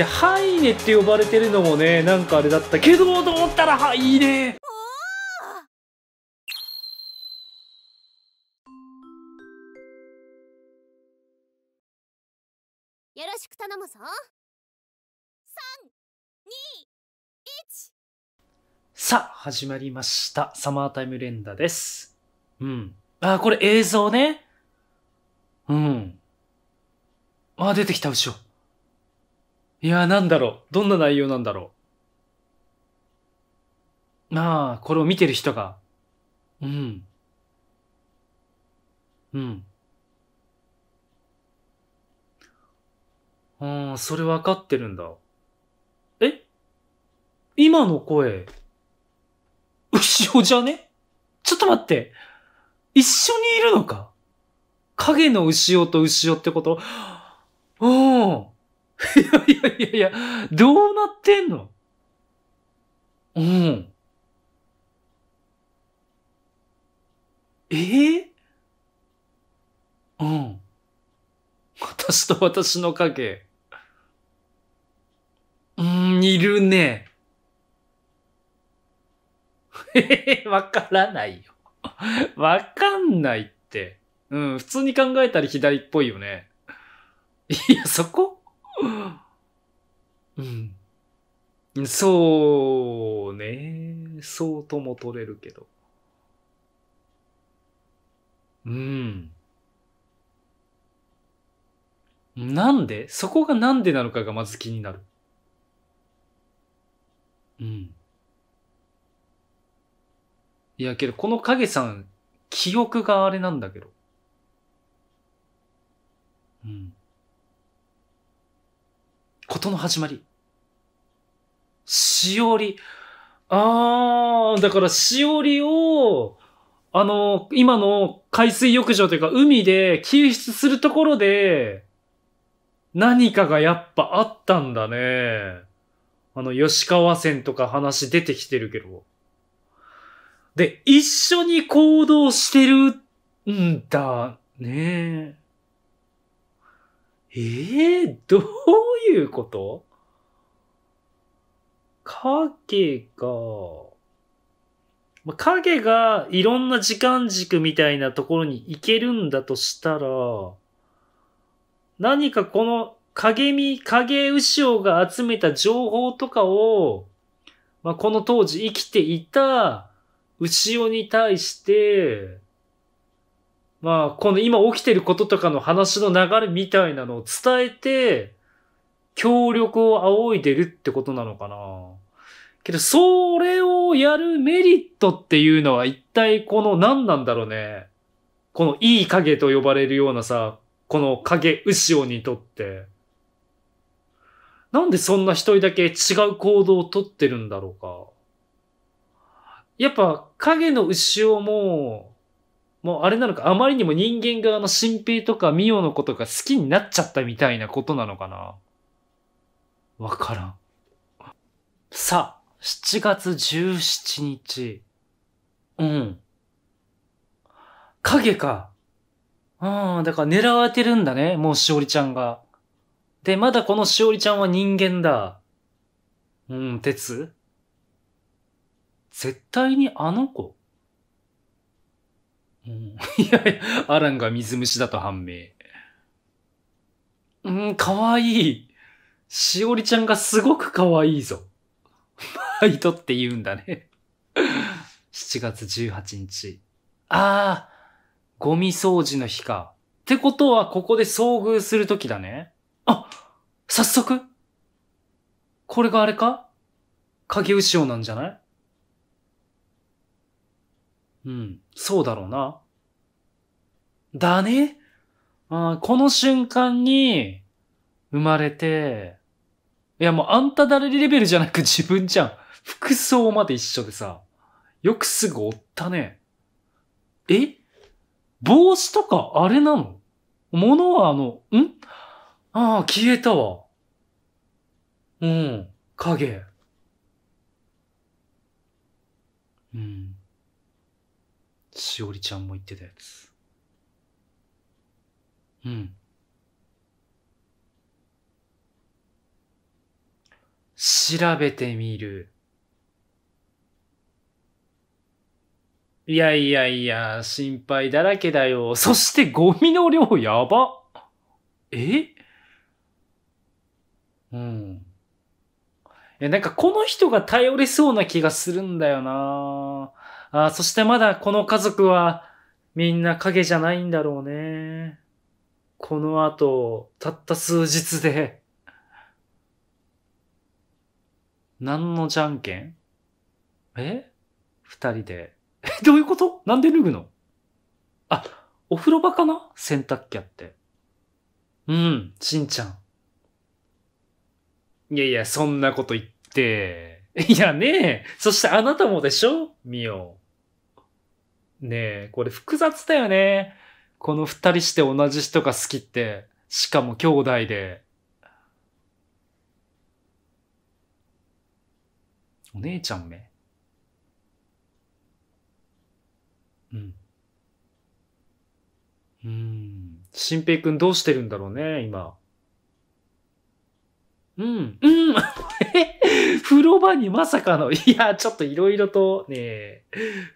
やハイネって呼ばれてるのもねなんかあれだったけどと思ったらハイネよろしく頼むぞ三二一。さあ始まりましたサマータイム連打ですうんああこれ映像ねうんあ出てきた後ろいやーなんだろう。どんな内容なんだろう。まあ、これを見てる人が。うん。うん。うん、それわかってるんだ。え今の声、後ろじゃねちょっと待って。一緒にいるのか影の後ろと後ろってことおおいやいやいや、どうなってんのうん。えー、うん。私と私の影。うん、いるね。ええ、わからないよ。わかんないって。うん、普通に考えたら左っぽいよね。いや、そこうん。そうね。そうとも取れるけど。うん。なんでそこがなんでなのかがまず気になる。うん。いや、けど、この影さん、記憶があれなんだけど。うん。ことの始まり。しおり。あー、だからしおりを、あの、今の海水浴場というか海で救出するところで、何かがやっぱあったんだね。あの、吉川線とか話出てきてるけど。で、一緒に行動してるんだね。ええー、どういうこと影が、ま影がいろんな時間軸みたいなところに行けるんだとしたら、何かこの影見、影ろが集めた情報とかを、まあ、この当時生きていた潮に対して、まあ、この今起きてることとかの話の流れみたいなのを伝えて、協力を仰いでるってことなのかな。けど、それをやるメリットっていうのは一体この何なんだろうね。このいい影と呼ばれるようなさ、この影牛尾にとって。なんでそんな一人だけ違う行動をとってるんだろうか。やっぱ影の牛尾ももうあれなのか、あまりにも人間側の新兵とかミオのことが好きになっちゃったみたいなことなのかなわからん。さあ、7月17日。うん。影か。うん、だから狙われてるんだね、もうしおりちゃんが。で、まだこのしおりちゃんは人間だ。うん、鉄絶対にあの子いやいや、アランが水虫だと判明。うん、かわいい。しおりちゃんがすごくかわいいぞ。バイトって言うんだね。7月18日。あー、ゴミ掃除の日か。ってことは、ここで遭遇するときだね。あ早速これがあれか影後ろなんじゃないうん、そうだろうな。だねあこの瞬間に生まれて、いやもうあんた誰レベルじゃなく 自分じゃん。服装まで一緒でさ、よくすぐ追ったね。え帽子とかあれなの物はあの、んああ、消えたわ。うん、影。うん。しおりちゃんも言ってたやつうん調べてみるいやいやいや、心配だらけだよ。そしてゴミの量やば。えうん。いや、なんかこの人が頼れそうな気がするんだよなあそしてまだこの家族はみんな影じゃないんだろうね。この後、たった数日で、何のじゃんけんえ二人で。え、どういうことなんで脱ぐのあ、お風呂場かな洗濯機あって。うん、しんちゃん。いやいや、そんなこと言って。いやねえ。そしてあなたもでしょみよ。ねこれ複雑だよね。この二人して同じ人が好きって、しかも兄弟で。お姉ちゃんめ。うん。うん。心平くんどうしてるんだろうね、今。うん、うん、風呂場にまさかの、いや、ちょっといろいろとね、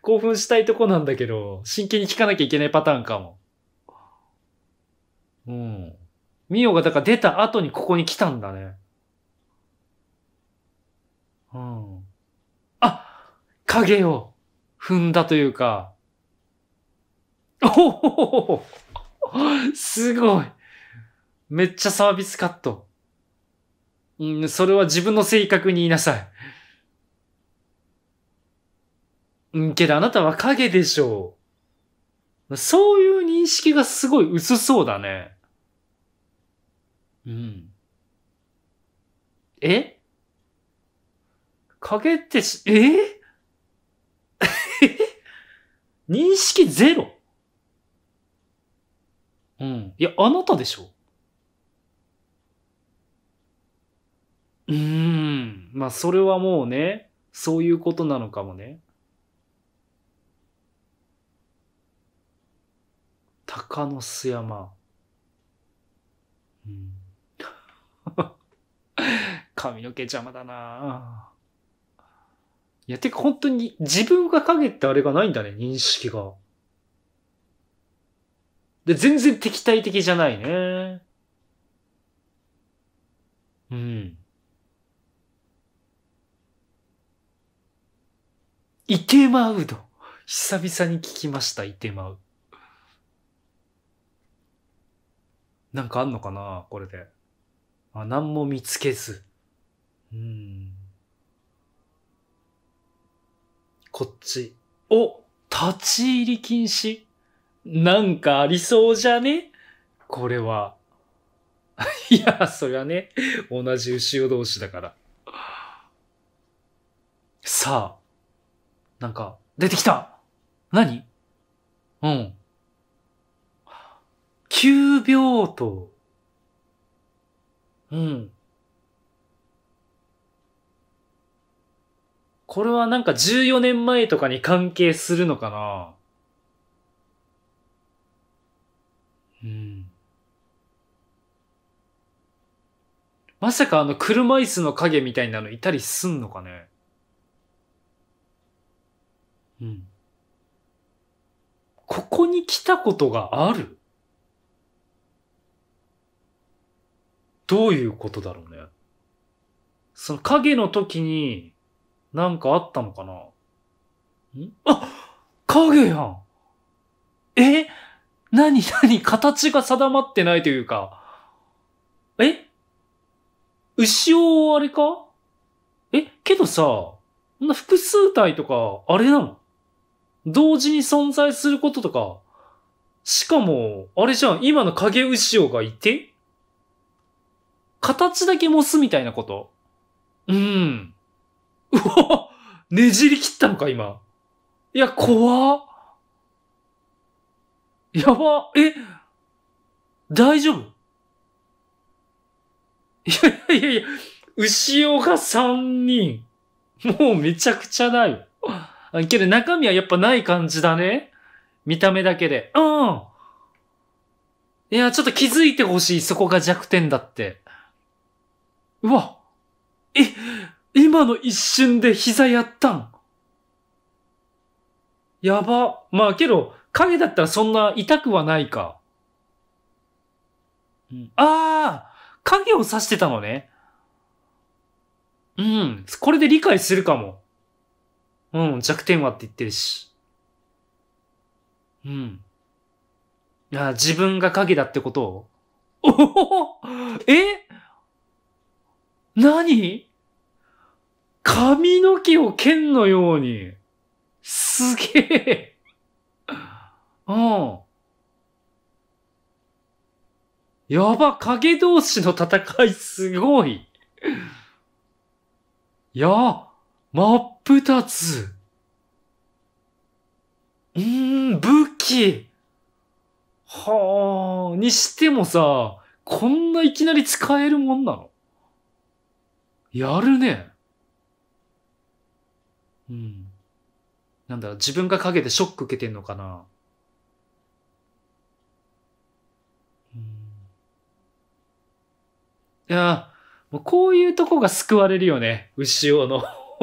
興奮したいとこなんだけど、真剣に聞かなきゃいけないパターンかも。うん。ミオがだから出た後にここに来たんだね。うん。あ影を踏んだというか。おおすごいめっちゃサービスカット。うん、それは自分の性格に言いなさい。うん、けどあなたは影でしょう。そういう認識がすごい薄そうだね。うん。え影ってし、え認識ゼロうん。いや、あなたでしょうん。まあ、それはもうね、そういうことなのかもね。鷹の巣山。うん、髪の毛邪魔だないや、てか本当に自分が影ってあれがないんだね、認識が。で、全然敵対的じゃないね。うん。イてマウド。久々に聞きました、イてマウ。なんかあんのかなこれで。あ、何も見つけず。うん。こっち。お立ち入り禁止なんかありそうじゃねこれは。いや、そりゃね、同じ後ろ同士だから。さあ、なんか、出てきた何うん。急病と、うん。これはなんか14年前とかに関係するのかなうん。まさかあの車椅子の影みたいなのいたりすんのかねここに来たことがあるどういうことだろうね。その影の時になんかあったのかなんあ影やんえ何 何形が定まってないというか。え牛をあれかえけどさ、そんな複数体とか、あれなの同時に存在することとか、しかも、あれじゃん、今の影潮がいて、形だけモスみたいなこと。うん。うわねじり切ったのか、今。いや、怖やば。え大丈夫いやいやいや後ろが3人。もうめちゃくちゃだよ。けど中身はやっぱない感じだね。見た目だけで。うん。いや、ちょっと気づいてほしい。そこが弱点だって。うわ。え、今の一瞬で膝やったんやば。まあけど、影だったらそんな痛くはないか。うん、ああ影を刺してたのね。うん。これで理解するかも。うん、弱点はって言ってるし。うん。いや、自分が影だってことを。おおえ何髪の毛を剣のように。すげえ。うん。やば、影同士の戦いすごい。やあ。真っ二つ。うーん、武器。はあ、にしてもさ、こんないきなり使えるもんなのやるね。うん。なんだろう、自分が陰でショック受けてんのかな。うん、いやもうこういうとこが救われるよね、牛尾の。ん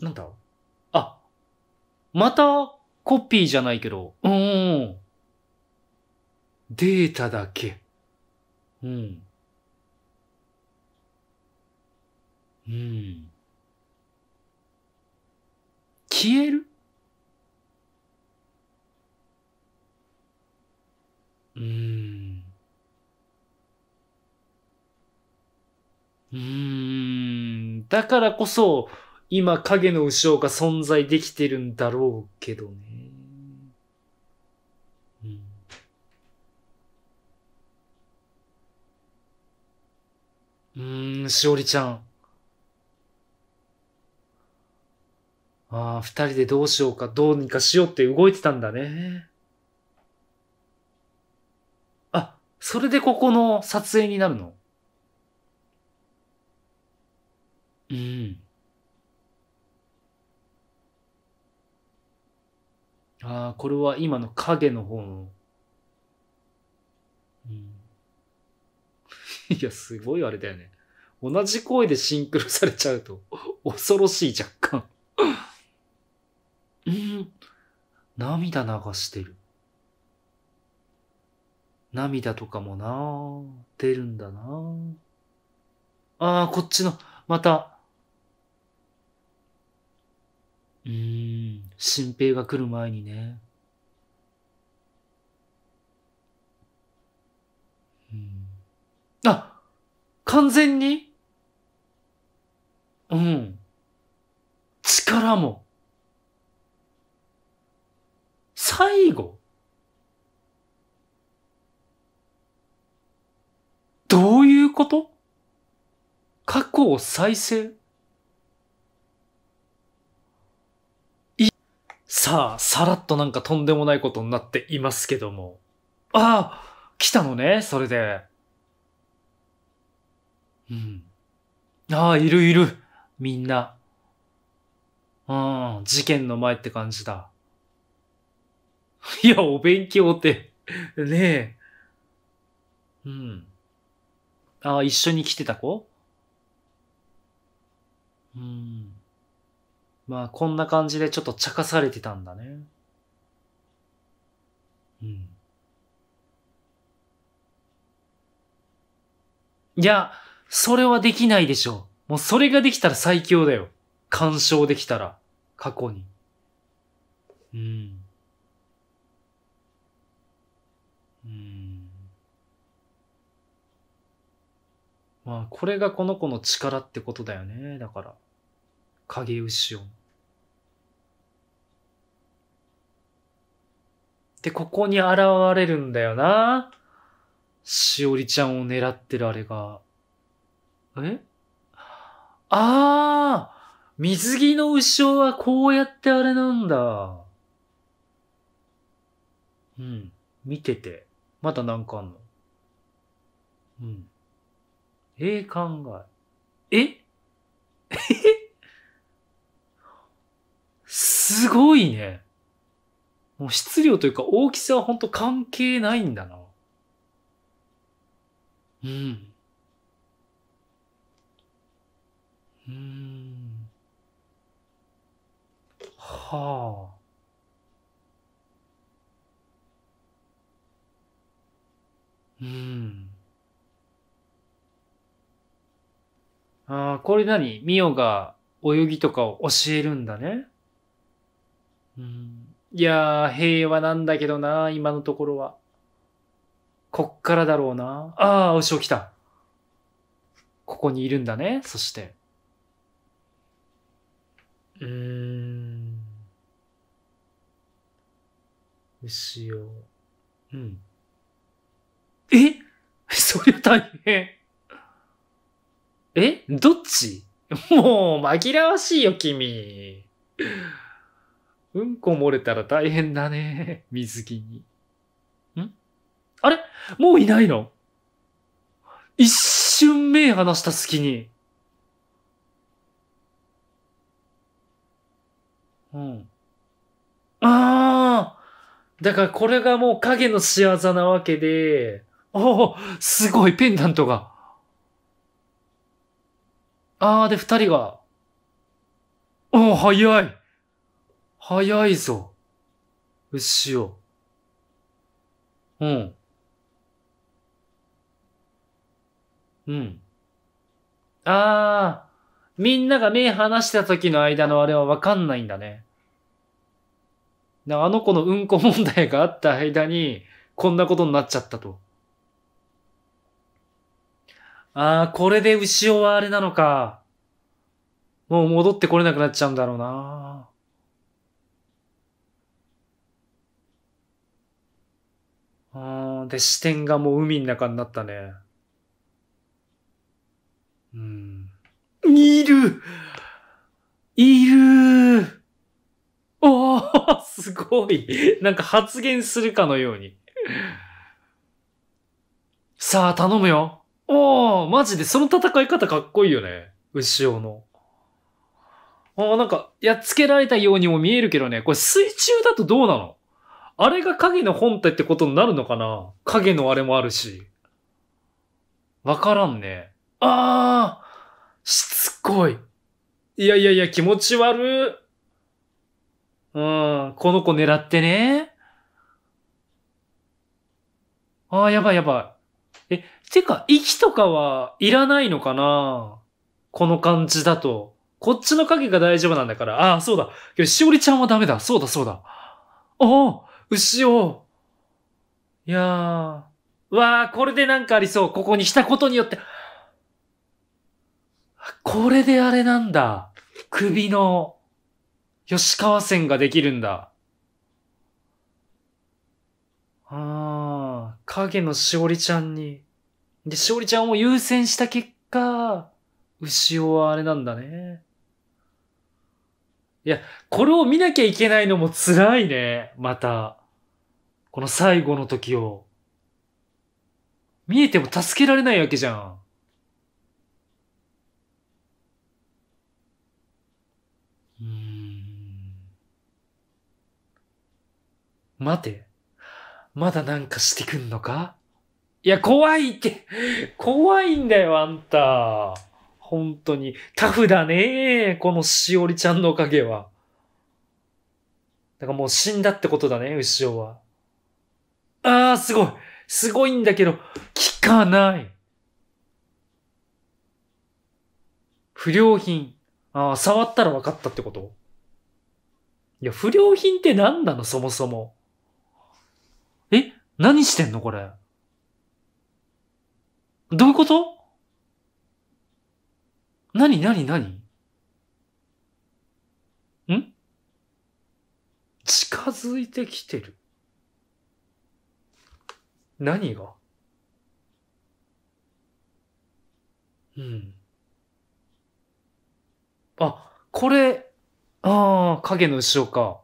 なんだあ、またコピーじゃないけど、うん。データだけ。うん。うん。消えるうん。うん、だからこそ、今影の後ろが存在できてるんだろうけどね。うん、うーん、しおりちゃん。ああ、二人でどうしようか、どうにかしようって動いてたんだね。あ、それでここの撮影になるのうん。ああ、これは今の影の方のうん。いや、すごいあれだよね。同じ声でシンクロされちゃうと、恐ろしい若干。うん。涙流してる。涙とかもな出るんだなああ、こっちの、また、うん新兵が来る前にねうんあ完全にうん力も最後どういうこと過去を再生さあ、さらっとなんかとんでもないことになっていますけども。ああ来たのね、それで。うん。ああ、いるいる。みんな。うん、事件の前って感じだ。いや、お勉強って ねえ。うん。ああ、一緒に来てた子うん。まあこんな感じでちょっと茶化されてたんだね。うん。いや、それはできないでしょう。もうそれができたら最強だよ。干渉できたら、過去に。うん。うん。まあ、これがこの子の力ってことだよね。だから。影牛を。で、ここに現れるんだよな。しおりちゃんを狙ってるあれが。えああ水着の後ろはこうやってあれなんだ。うん。見てて。まだなんかあんの。うん。ええ考え。ええ すごいね。もう質量というか大きさは本当関係ないんだな。うん。うん。はあ。うん。ああ、これ何ミオが泳ぎとかを教えるんだね。いや平和なんだけどな、今のところは。こっからだろうな。ああ、おし来た。ここにいるんだね、そして。うーん。牛を。うん。え そりゃ大変。えどっち もう紛らわしいよ、君。うんこ漏れたら大変だね。水着に。んあれもういないの一瞬目離した隙に。うん。ああだからこれがもう影の仕業なわけで、おおすごいペンダントが。ああで二人が。おお早い早いぞ。牛を。うん。うん。あー、みんなが目離した時の間のあれはわかんないんだね。あの子のうんこ問題があった間に、こんなことになっちゃったと。ああ、これで牛尾はあれなのか。もう戻ってこれなくなっちゃうんだろうな。で、視点がもう海の中になったね。うん。いるいるおー すごいなんか発言するかのように。さあ、頼むよおーマジで、その戦い方かっこいいよね。後ろの。ああ、なんか、やっつけられたようにも見えるけどね、これ水中だとどうなのあれが影の本体ってことになるのかな影のあれもあるし。わからんね。ああしつこい。いやいやいや、気持ち悪うん、この子狙ってね。ああ、やばいやばい。え、てか、息とかはいらないのかなこの感じだと。こっちの影が大丈夫なんだから。ああ、そうだ。しおりちゃんはダメだ。そうだ、そうだ。ああ牛を、いやー、わー、これでなんかありそう。ここにしたことによって、これであれなんだ。首の吉川線ができるんだ。ああ、影のしおりちゃんに。で、しおりちゃんを優先した結果、牛尾はあれなんだね。いや、これを見なきゃいけないのも辛いね。また。この最後の時を。見えても助けられないわけじゃん。うん。待て。まだなんかしてくんのかいや、怖いって。怖いんだよ、あんた。本当に。タフだねこのしおりちゃんのおかげは。だからもう死んだってことだね、後ろは。ああ、すごいすごいんだけど、聞かない不良品。ああ、触ったら分かったってこといや、不良品って何なのそもそも。え何してんのこれ。どういうことなになになにん近づいてきてる。何がうん。あ、これ、ああ、影の後ろか。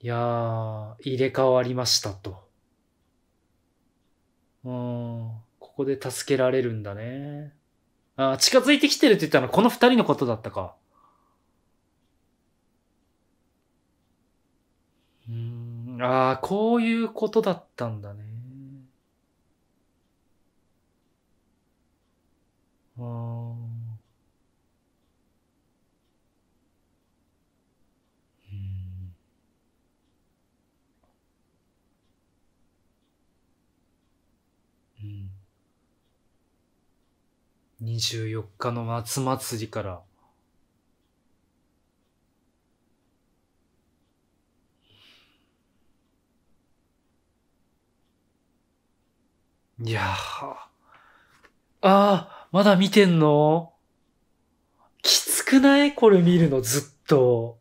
いやー、入れ替わりましたと。うん。ここで助けられるんだね。あ近づいてきてるって言ったのはこの二人のことだったか。うん。ああ、こういうことだったんだね。うん。24日の夏祭りからいやああ、まだ見てんのきつくないこれ見るのずっと。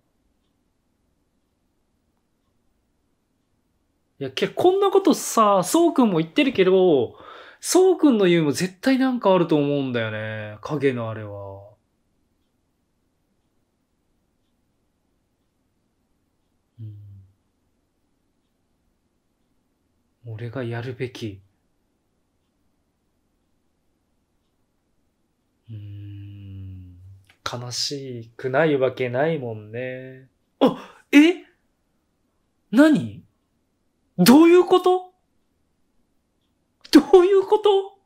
いや、けこんなことさ、そうくんも言ってるけど、そうくんの言うも絶対なんかあると思うんだよね。影のあれは。うん。俺がやるべき。悲しくないわけないもんね。あえ何どういうことどういうこと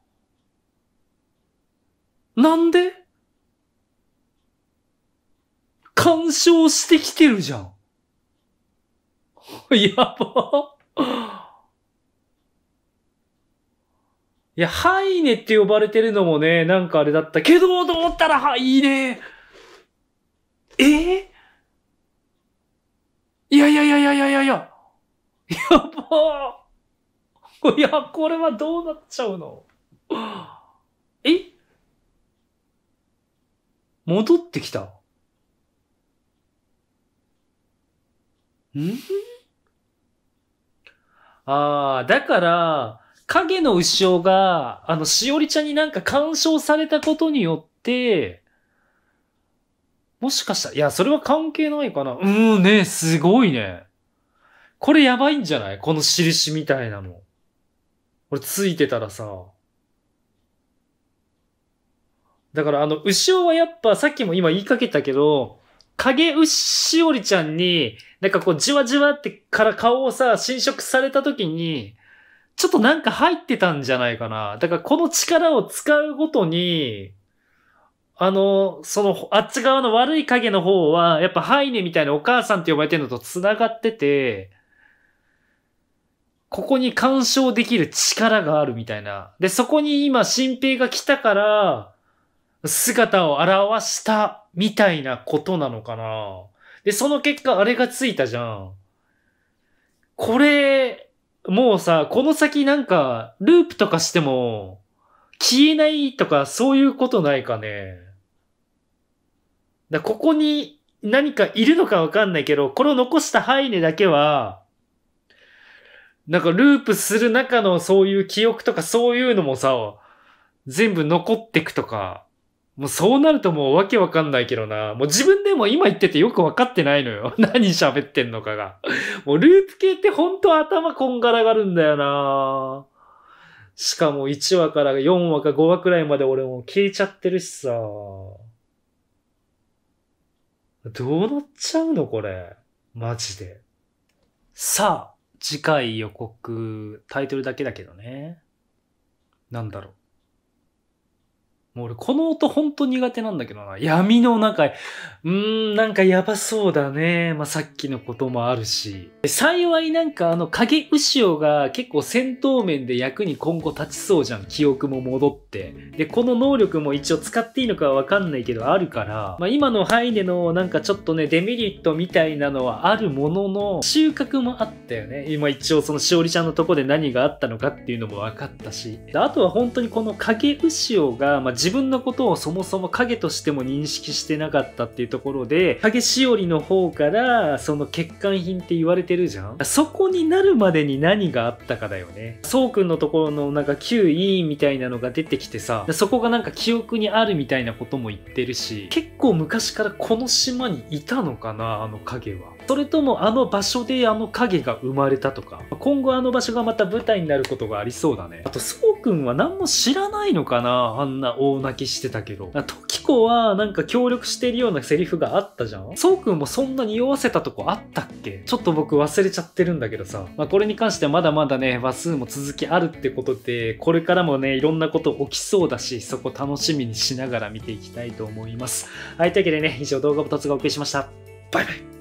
なんで干渉してきてるじゃん。やば。いや、ハイネって呼ばれてるのもね、なんかあれだったけど、と思ったら、ハイネ。えいやいやいやいやいやいやいや。やばー。いや、これはどうなっちゃうの え戻ってきたんああ、だから、影の後ろが、あの、しおりちゃんになんか干渉されたことによって、もしかしたら、いや、それは関係ないかな。うん、ね、すごいね。これやばいんじゃないこの印みたいなの。俺ついてたらさ、だからあの、牛尾はやっぱさっきも今言いかけたけど、影牛りちゃんに、なんかこうじわじわってから顔をさ、侵食された時に、ちょっとなんか入ってたんじゃないかな。だからこの力を使うごとに、あの、その、あっち側の悪い影の方は、やっぱハイネみたいなお母さんって呼ばれてるのと繋がってて、ここに干渉できる力があるみたいな。で、そこに今、新兵が来たから、姿を表したみたいなことなのかな。で、その結果、あれがついたじゃん。これ、もうさ、この先なんか、ループとかしても、消えないとか、そういうことないかね。だここに何かいるのかわかんないけど、これを残したハイネだけは、なんかループする中のそういう記憶とかそういうのもさ、全部残ってくとか、もうそうなるともうわけわかんないけどな。もう自分でも今言っててよくわかってないのよ。何喋ってんのかが。もうループ系ってほんと頭こんがらがるんだよな。しかも1話から4話か5話くらいまで俺も消えちゃってるしさ。どうなっちゃうのこれ。マジで。さあ。次回予告、タイトルだけだけどね。なんだろう。もう俺この音ほんと苦手なんだけどな。闇の中、うーん、なんかやばそうだね。まあ、さっきのこともあるし。幸いなんかあの影ろが結構戦闘面で役に今後立ちそうじゃん。記憶も戻って。で、この能力も一応使っていいのかわかんないけどあるから、まあ、今の範囲でのなんかちょっとね、デメリットみたいなのはあるものの、収穫もあったよね。今一応そのしおりちゃんのとこで何があったのかっていうのも分かったし。あとは本当にこの影ろが、まあ自分のことをそもそも影としても認識してなかったっていうところで、影しおりの方から、その欠陥品って言われてるじゃんそこになるまでに何があったかだよね。そうくんのところのなんか旧委員みたいなのが出てきてさ、そこがなんか記憶にあるみたいなことも言ってるし、結構昔からこの島にいたのかな、あの影は。それともあの場所であの影が生まれたとか、今後あの場所がまた舞台になることがありそうだね。あと、そう君は何も知らないのかなあんな大泣きしてたけど。キコはなんか協力してるようなセリフがあったじゃんそうくんもそんなに酔わせたとこあったっけちょっと僕忘れちゃってるんだけどさ。まあ、これに関してはまだまだね、話数も続きあるってことで、これからもね、いろんなこと起きそうだし、そこ楽しみにしながら見ていきたいと思います。はい、というわけでね、以上動画も突つがお送りしました。バイバイ